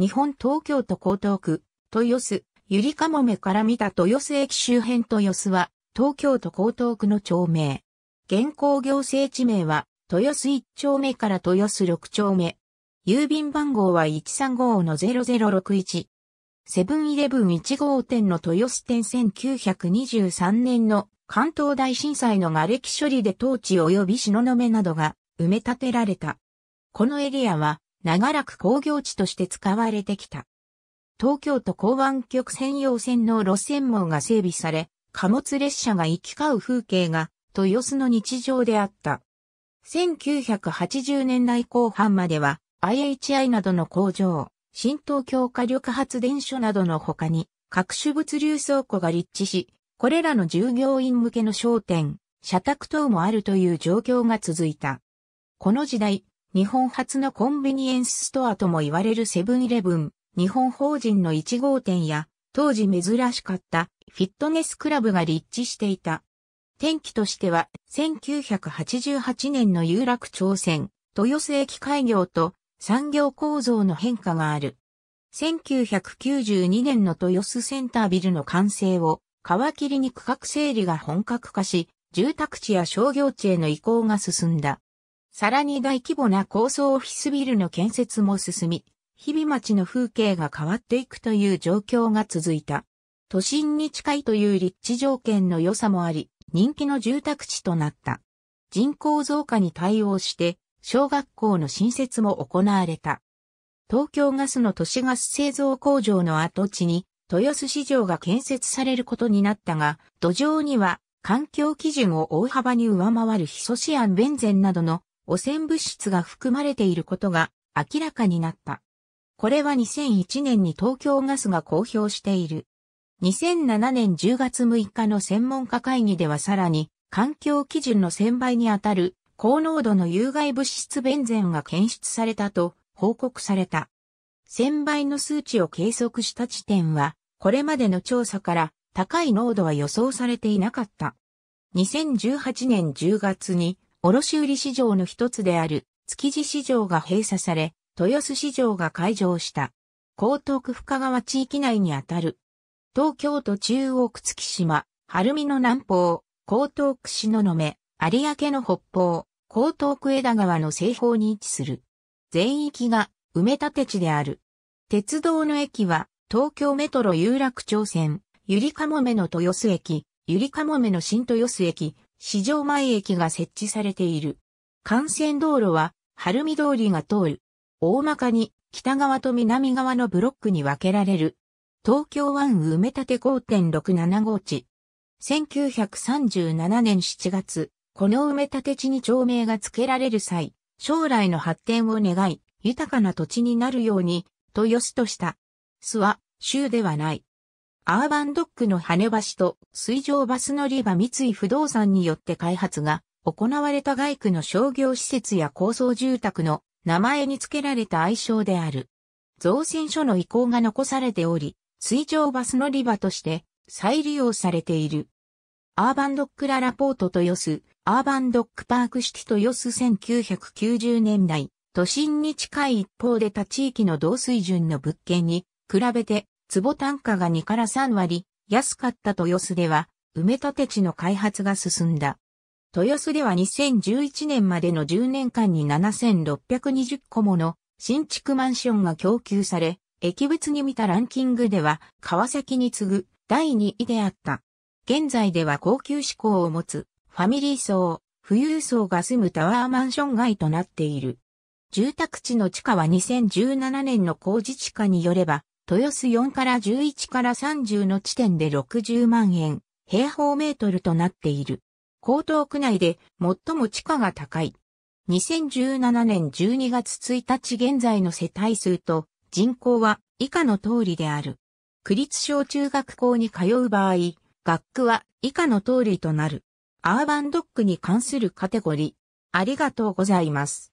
日本東京都江東区、豊洲、ゆりかもめから見た豊洲駅周辺豊洲は、東京都江東区の町名。現行行政地名は、豊洲1丁目から豊洲6丁目。郵便番号は135-0061。セブンイレブン1号店の豊洲店1923年の関東大震災の瓦礫処理で当地及びの目などが埋め立てられた。このエリアは長らく工業地として使われてきた。東京都港湾局専用線の路線網が整備され、貨物列車が行き交う風景が豊洲の日常であった。1980年代後半までは IHI などの工場、新東京火力発電所などの他に各種物流倉庫が立地し、これらの従業員向けの商店、社宅等もあるという状況が続いた。この時代、日本初のコンビニエンスストアとも言われるセブンイレブン、日本法人の1号店や、当時珍しかったフィットネスクラブが立地していた。天気としては、1988年の有楽町線、豊洲駅開業と産業構造の変化がある。1992年の豊洲センタービルの完成を皮切りに区画整理が本格化し、住宅地や商業地への移行が進んだ。さらに大規模な高層オフィスビルの建設も進み、日々町の風景が変わっていくという状況が続いた。都心に近いという立地条件の良さもあり、人気の住宅地となった。人口増加に対応して、小学校の新設も行われた。東京ガスの都市ガス製造工場の跡地に、豊洲市場が建設されることになったが、土壌には環境基準を大幅に上回るヒソシアンベンゼンなどの汚染物質が含まれていることが明らかになった。これは2001年に東京ガスが公表している。2007年10月6日の専門家会議ではさらに環境基準の1000倍にあたる高濃度の有害物質ベンゼンが検出されたと報告された。1000倍の数値を計測した地点は、これまでの調査から高い濃度は予想されていなかった。2018年10月に卸売市場の一つである築地市場が閉鎖され、豊洲市場が開場した。江東区深川地域内にあたる。東京都中央区月島、晴海の南方、江東区篠の目、有明の北方、江東区枝川の西方に位置する。全域が埋め立て地である。鉄道の駅は、東京メトロ有楽町線、ゆりかもめの豊洲駅、ゆりかもめの新豊洲駅、市場前駅が設置されている。幹線道路は、晴海通りが通る。大まかに、北側と南側のブロックに分けられる。東京湾埋め立て5.67号地。1937年7月、この埋め立て地に町名が付けられる際、将来の発展を願い、豊かな土地になるように、とよすとした。巣は、州ではない。アーバンドックの跳ね橋と水上バス乗り場三井不動産によって開発が行われた外区の商業施設や高層住宅の名前に付けられた愛称である。造船所の遺構が残されており、水上バス乗り場として再利用されている。アーバンドックララポートとよす、アーバンドックパークシティとよす1990年代、都心に近い一方で他地域の同水準の物件に比べて坪単価が2から3割安かった豊洲では、埋め立て地の開発が進んだ。豊洲では2011年までの10年間に7620個もの新築マンションが供給され、駅別に見たランキングでは川崎に次ぐ第2位であった。現在では高級志向を持つファミリー層、富裕層が住むタワーマンション街となっている。住宅地の地価は2017年の工事地価によれば豊洲4から11から30の地点で60万円、平方メートルとなっている。江東区内で最も地価が高い。2017年12月1日現在の世帯数と人口は以下の通りである。区立小中学校に通う場合、学区は以下の通りとなる。アーバンドックに関するカテゴリー。ありがとうございます。